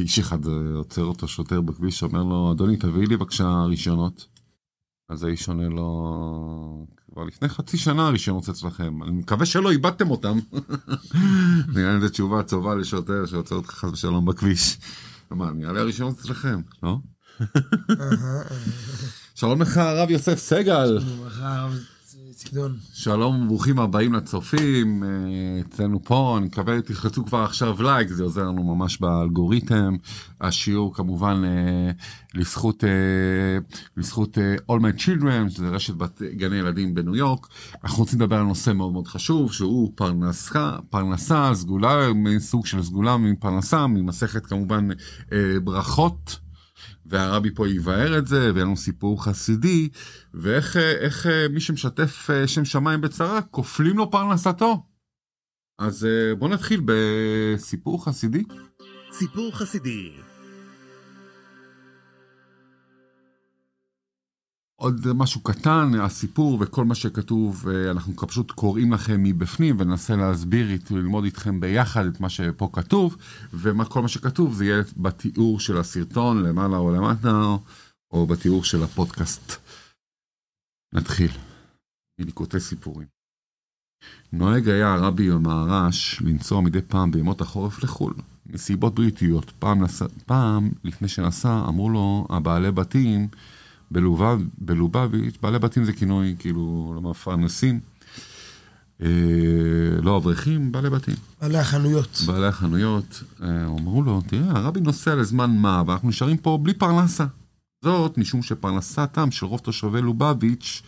איש אחד אה, עוצר אותו שוטר בכביש, אומר לו, אדוני, תביא לי בבקשה רישיונות. אז האיש עונה לו, כבר לפני חצי שנה הרישיונות אצלכם, אני מקווה שלא איבדתם אותם. נראה לי זו תשובה טובה לשוטר שעוצר אותך חס ושלום בכביש. מה, נראה לי הרישיונות אצלכם, לא? שלום לך הרב יוסף סגל. שלום לך הרב צידון. שלום, ברוכים הבאים לצופים, אה, אצלנו פה, אני מקווה תלחצו כבר עכשיו לייק, זה עוזר לנו ממש באלגוריתם. השיעור כמובן אה, לזכות, אה, לזכות All My Children, שזה רשת בת, גני ילדים בניו יורק. אנחנו רוצים לדבר על נושא מאוד מאוד חשוב, שהוא פרנסה, פרנסה, סגולה, סוג של סגולה מפרנסה, ממסכת כמובן ברכות. והרבי פה יבער את זה, ויהיה לנו סיפור חסידי, ואיך אה, איך, אה, מי שמשתף אה, שם שמיים בצרה, כופלים לו פרנסתו. אז בואו נתחיל בסיפור חסידי. סיפור חסידי עוד משהו קטן, הסיפור וכל מה שכתוב, אה, אנחנו פשוט קוראים לכם מבפנים וננסה להסביר, ללמוד איתכם ביחד את מה שפה כתוב, וכל מה שכתוב זה יהיה בתיאור של הסרטון, למעלה או למטה, או בתיאור של הפודקאסט. נתחיל. מליקוטי סיפורים. נוהג היה הרבי אלמהר"ש לנסוע מדי פעם בימות החורף לחו"ל, מסיבות בריטיות. פעם, נס... פעם לפני שנסע, אמרו לו הבעלי בתים, בלובב, בלובביץ', בעלי בתים זה כינוי, כאילו, למפרנסים. לא אה, לא אברכים, בעלי בתים. בעלי החנויות. בעלי החנויות. אה, אמרו לו, תראה, הרבי נוסע לזמן מה, ואנחנו נשארים פה בלי פרנסה. זאת משום שפרנסתם של רוב תושבי לובביץ'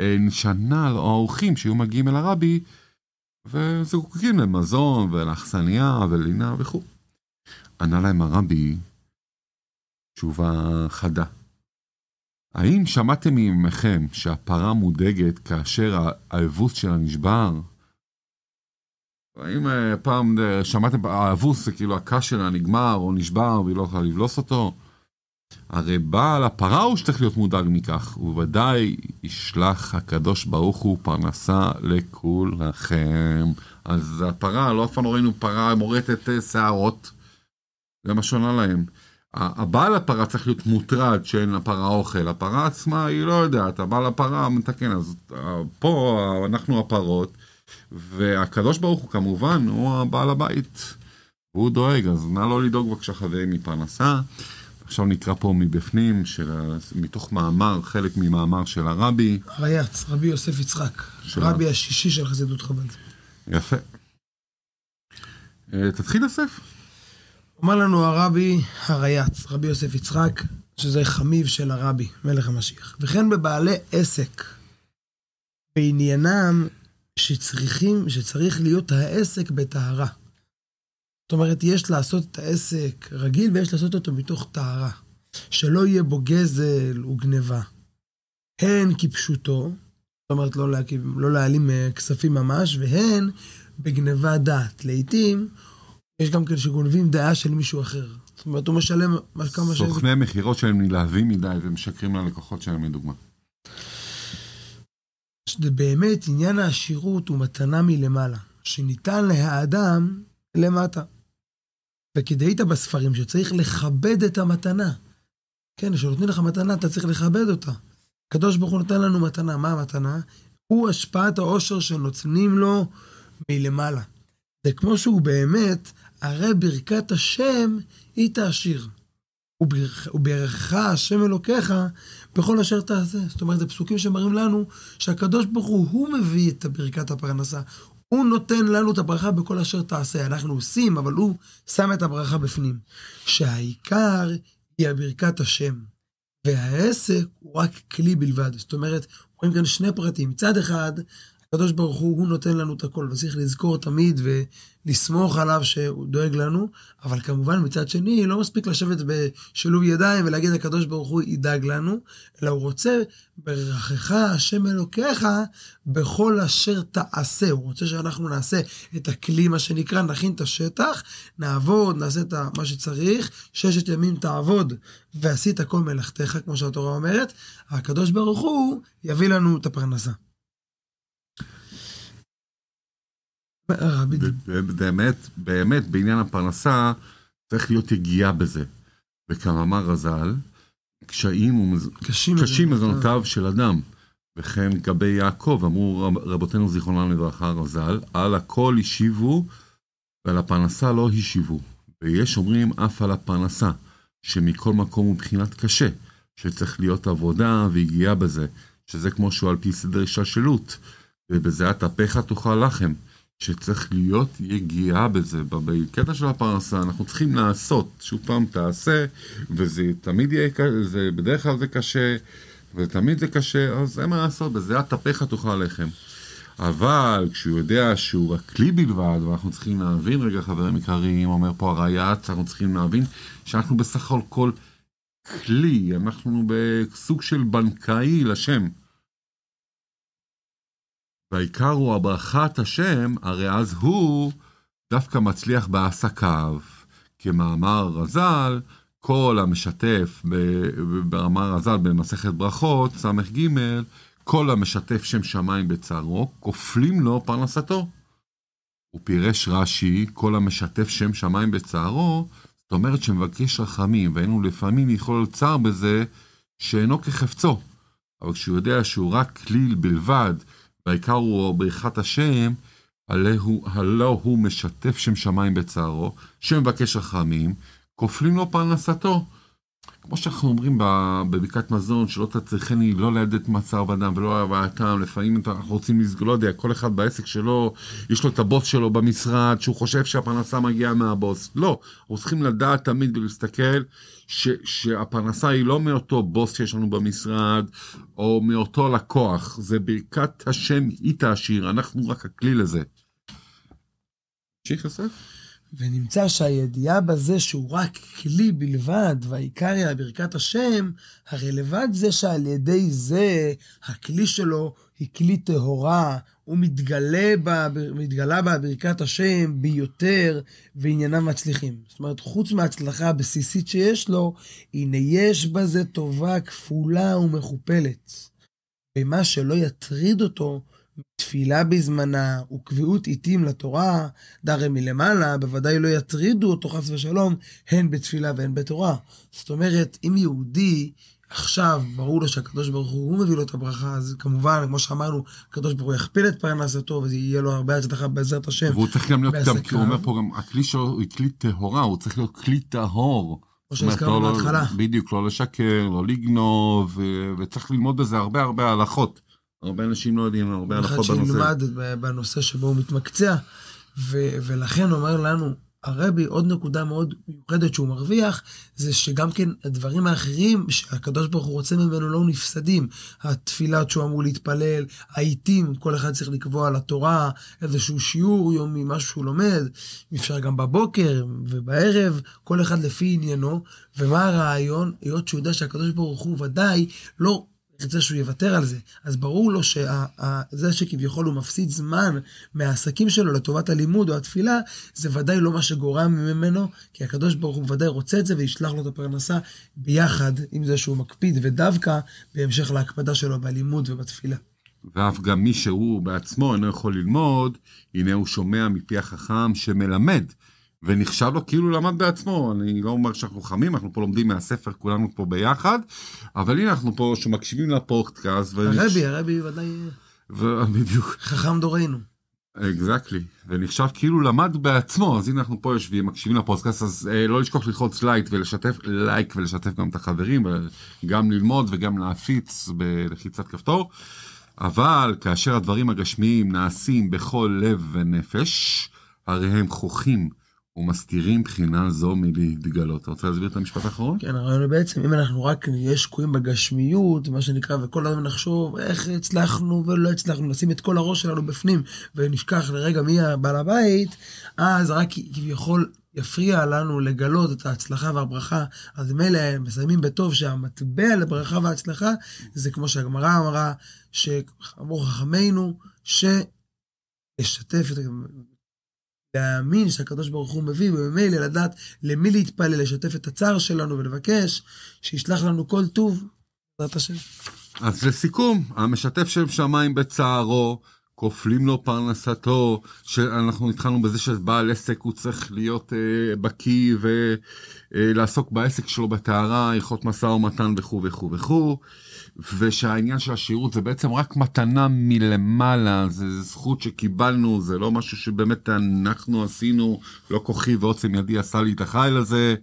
אה, נשענה על האורחים שהיו מגיעים אל הרבי, וזקוקים למזון ולאכסניה ולינה וכו'. ענה להם הרבי תשובה חדה. האם שמעתם מימיכם שהפרה מודאגת כאשר האבוס שלה נשבר? האם אה, פעם אה, שמעתם, האבוס זה כאילו הקש שלה נגמר או נשבר והיא לא יכולה לבלוס אותו? הרי בעל הפרה הוא שצריך להיות מודאג מכך, ובוודאי ישלח הקדוש ברוך הוא פרנסה לכולכם. אז הפרה, לא אף פעם לא ראינו פרה מורטת אה, שערות, זה מה שונה להם. הבעל הפרה צריך להיות מוטרד שאין לפרה אוכל, הפרה עצמה היא לא יודעת, הבעל הפרה מתקן, אז אה, פה אה, אנחנו הפרות, והקדוש ברוך הוא כמובן, הוא הבעל הבית, הוא דואג, אז נא לא לדאוג בבקשה חברים מפרנסה. עכשיו נקרא פה מבפנים, של, מתוך מאמר, חלק ממאמר של הרבי. הרייץ, רבי יוסף יצחק, של... רבי השישי של חסידות חב"ד. יפה. אה, תתחיל הספר. אמר לנו הרבי הרייץ, רבי יוסף יצחק, שזה חמיב של הרבי, מלך המשיח. וכן בבעלי עסק, בעניינם שצריכים, שצריך להיות העסק בטהרה. זאת אומרת, יש לעשות את העסק רגיל ויש לעשות אותו מתוך טהרה. שלא יהיה בו גזל וגניבה. הן כפשוטו, זאת אומרת, לא, לא להעלים לא כספים ממש, והן בגניבת דעת. לעתים יש גם כאלה שגונבים דעה של מישהו אחר. זאת אומרת, הוא משלם כמה ש... סוכני מכירות שהם נלהבים מדי ומשקרים ללקוחות שלהם, לדוגמה. שזה באמת, עניין העשירות הוא מתנה מלמעלה, שניתן להאדם למטה. וכדאית בספרים שצריך לכבד את המתנה. כן, כשנותנים לך מתנה, אתה צריך לכבד אותה. הקדוש ברוך הוא נותן לנו מתנה, מה המתנה? הוא השפעת העושר שנותנים לו מלמעלה. זה כמו שהוא באמת הרי ברכת השם היא תעשיר. וברכך השם אלוקיך בכל אשר תעשה. זאת אומרת, זה פסוקים שמראים לנו שהקדוש ברוך הוא, הוא מביא את ברכת הפרנסה. הוא נותן לנו את הברכה בכל אשר תעשה. אנחנו עושים, אבל הוא שם את הברכה בפנים. שהעיקר היא הברכת השם, והעסק הוא רק כלי בלבד. זאת אומרת, רואים כאן שני פרטים. מצד אחד, הקדוש ברוך הוא, הוא נותן לנו את הכל, וצריך לזכור תמיד ולסמוך עליו שהוא דואג לנו, אבל כמובן מצד שני, לא מספיק לשבת בשילוב ידיים ולהגיד הקדוש ברוך הוא ידאג לנו, אלא הוא רוצה ברכך השם אלוקיך בכל אשר תעשה. הוא רוצה שאנחנו נעשה את הכלי, מה שנקרא, נכין את השטח, נעבוד, נעשה את מה שצריך, ששת ימים תעבוד ועשית כל מלאכתך, כמו שהתורה אומרת, הקדוש ברוך הוא יביא לנו את הפרנסה. באמת, באמת, בעניין הפרנסה, צריך להיות יגיעה בזה. וכמאמר רז"ל, קשיים קשים מזונותיו של אדם. וכן לגבי יעקב, אמרו רבותינו זיכרונם לברכה רז"ל, על הכל השיבו ועל הפרנסה לא השיבו. ויש אומרים אף על הפרנסה, שמכל מקום הוא מבחינת קשה, שצריך להיות עבודה והגיעה בזה, שזה כמו שהוא על פי סדר השלשלות, ובזיעת אפיך תאכל לחם. שצריך להיות יגיעה בזה, בקטע של הפרנסה, אנחנו צריכים לעשות, שוב פעם תעשה, וזה תמיד יהיה, קשה, בדרך כלל זה קשה, ותמיד זה קשה, אז אין מה לעשות, בזה התפך תאכל לחם. אבל כשהוא יודע שהוא רק כלי בלבד, ואנחנו צריכים להבין, רגע חברים יקרים, אומר פה הראיית, אנחנו צריכים להבין שאנחנו בסך הכל כלי, אנחנו בסוג של בנקאי לשם. והעיקר הוא הברכת השם, הרי אז הוא דווקא מצליח בעסקיו. כמאמר רז"ל, כל המשתף, ברמה רז"ל במסכת ברכות, ס"ג, כל המשתף שם שמיים בצערו, כופלים לו פרנסתו. הוא פירש רש"י, כל המשתף שם שמיים בצערו, זאת אומרת שמבקש רחמים, ואין הוא לפעמים יכול צער בזה שאינו כחפצו. אבל כשהוא יודע שהוא רק כליל בלבד, והעיקר הוא בריחת השם, עליהו, הלא הוא משתף שם שמיים בצערו, שמבקש רחמים, כופלים לו פרנסתו. כמו שאנחנו אומרים בבקעת מזון, שלא תצריכני לא לידת מעשר בדם ולא אהבת טעם, לפעמים אנחנו רוצים לסגור, לא יודע, כל אחד בעסק שלו, יש לו את הבוס שלו במשרד, שהוא חושב שהפרנסה מגיעה מהבוס. לא, אנחנו צריכים לדעת תמיד ולהסתכל ש, שהפרנסה היא לא מאותו בוס שיש לנו במשרד, או מאותו לקוח, זה ברכת השם היא תעשיר, אנחנו רק הכלי לזה. תמשיך יוסף. ונמצא שהידיעה בזה שהוא רק כלי בלבד, והעיקר והעיקריה ברכת השם, הרי לבד זה שעל ידי זה הכלי שלו היא כלי טהורה, הוא מתגלה בה, מתגלה בה ברכת השם ביותר, וענייניו מצליחים. זאת אומרת, חוץ מההצלחה הבסיסית שיש לו, הנה יש בזה טובה כפולה ומכופלת. ומה שלא יטריד אותו, תפילה בזמנה וקביעות עיתים לתורה, דרי מלמעלה, בוודאי לא יטרידו אותו חס ושלום, הן בתפילה והן בתורה. זאת אומרת, אם יהודי עכשיו ברור לו שהקדוש ברוך הוא, מביא לו את הברכה, אז כמובן, כמו שאמרנו, הקדוש ברוך הוא יכפיל את פרנסתו, ויהיה לו הרבה הצדחה בעזרת השם. והוא צריך גם להיות גם, כי הוא אומר פה גם, הכלי שלו הוא כלי טהורה, הוא צריך להיות כלי טהור. כמו שהזכרנו לא- לא- בהתחלה. בדיוק, לא לשקר, לא לגנוב, וצריך ללמוד בזה הרבה הרבה הלכות. הרבה אנשים לא יודעים הרבה הלכות בנושא. אחד שילמד בנושא שבו הוא מתמקצע, ו- ולכן אומר לנו, הרבי, עוד נקודה מאוד מיוחדת שהוא מרוויח, זה שגם כן הדברים האחרים שהקדוש ברוך הוא רוצה ממנו לא נפסדים. התפילה שהוא אמור להתפלל, העיתים, כל אחד צריך לקבוע לתורה איזשהו שיעור יומי, משהו שהוא לומד, אפשר גם בבוקר ובערב, כל אחד לפי עניינו. ומה הרעיון? היות שהוא יודע שהקדוש ברוך הוא ודאי לא ירצה שהוא יוותר על זה. אז ברור לו שזה שכביכול הוא מפסיד זמן מהעסקים שלו לטובת הלימוד או התפילה, זה ודאי לא מה שגורם ממנו, כי הקדוש ברוך הוא ודאי רוצה את זה וישלח לו את הפרנסה ביחד עם זה שהוא מקפיד, ודווקא בהמשך להקפדה שלו בלימוד ובתפילה. ואף גם מי שהוא בעצמו אינו יכול ללמוד, הנה הוא שומע מפי החכם שמלמד, ונחשב לו כאילו למד בעצמו, אני לא אומר שאנחנו חמים, אנחנו פה לומדים מהספר, כולנו פה ביחד, אבל הנה אנחנו פה שמקשיבים לפודקאסט. הרבי, הרבי ודאי... ו... בדיוק. חכם דורנו. אקזקלי, exactly. ונחשב כאילו למד בעצמו, אז הנה אנחנו פה יושבים, מקשיבים לפודקאסט, אז אה, לא לשכוח ללחוץ לייק ולשתף, לייק ולשתף גם את החברים, גם ללמוד וגם להפיץ בלחיצת כפתור. אבל כאשר הדברים הגשמיים נעשים בכל לב ונפש, הרי הם חוכים ומסתירים בחינה זו מלהתגלות. אתה רוצה להסביר את המשפט האחרון? כן, הרעיון הוא בעצם, אם אנחנו רק נהיה שקועים בגשמיות, מה שנקרא, וכל הזמן נחשוב איך הצלחנו ולא הצלחנו, נשים את כל הראש שלנו בפנים, ונשכח לרגע מי הבעל הבית, אז רק כביכול יפריע לנו לגלות את ההצלחה והברכה, אז מילא מסיימים בטוב שהמטבע לברכה והצלחה, זה כמו שהגמרא אמרה, שאמרו חכמינו, ש... לשתף את להאמין שהקדוש ברוך הוא מביא, וממילא לדעת למי להתפלל, לשתף את הצער שלנו ולבקש שישלח לנו כל טוב, בעזרת השם. אז לסיכום, המשתף שם שמיים בצערו, כופלים לו פרנסתו, שאנחנו התחלנו בזה שבעל עסק הוא צריך להיות אה, בקיא ולעסוק אה, בעסק שלו בטהרה, הלכות משא ומתן וכו' וכו' וכו'. ושהעניין של השירות זה בעצם רק מתנה מלמעלה, זה זכות שקיבלנו, זה לא משהו שבאמת אנחנו עשינו, לא כוחי ועוצם ידי עשה לי את החיל הזה.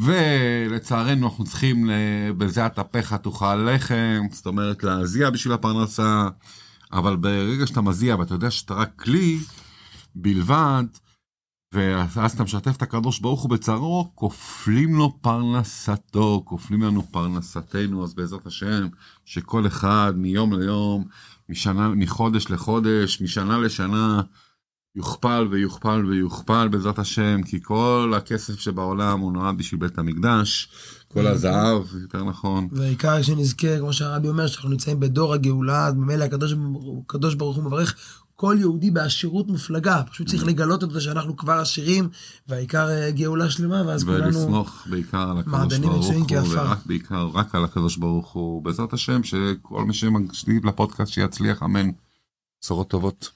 ולצערנו אנחנו צריכים בזה התפך תאכל לחם, זאת אומרת להזיע בשביל הפרנסה, אבל ברגע שאתה מזיע ואתה יודע שאתה רק כלי בלבד, ואז אתה משתף את הקדוש ברוך הוא בצערו, כופלים לו פרנסתו, כופלים לנו פרנסתנו, אז בעזרת השם, שכל אחד מיום ליום, משנה, מחודש לחודש, משנה לשנה, יוכפל ויוכפל ויוכפל בעזרת השם, כי כל הכסף שבעולם הוא נועד בשביל בית המקדש, כל mm. הזהב, יותר נכון. והעיקר שנזכה, כמו שהרבי אומר, שאנחנו נמצאים בדור הגאולה, אז ממילא הקדוש, הקדוש ברוך הוא מברך כל יהודי בעשירות מופלגה, פשוט צריך mm. לגלות את זה שאנחנו כבר עשירים, והעיקר אה, גאולה שלמה, ואז כולנו... ולסמוך בעיקר על הקדוש ברוך הוא, ורק בעיקר, רק על הקדוש ברוך הוא, בעזרת השם, שכל מי שמקשיב לפודקאסט שיצליח, אמן. בשורות טובות.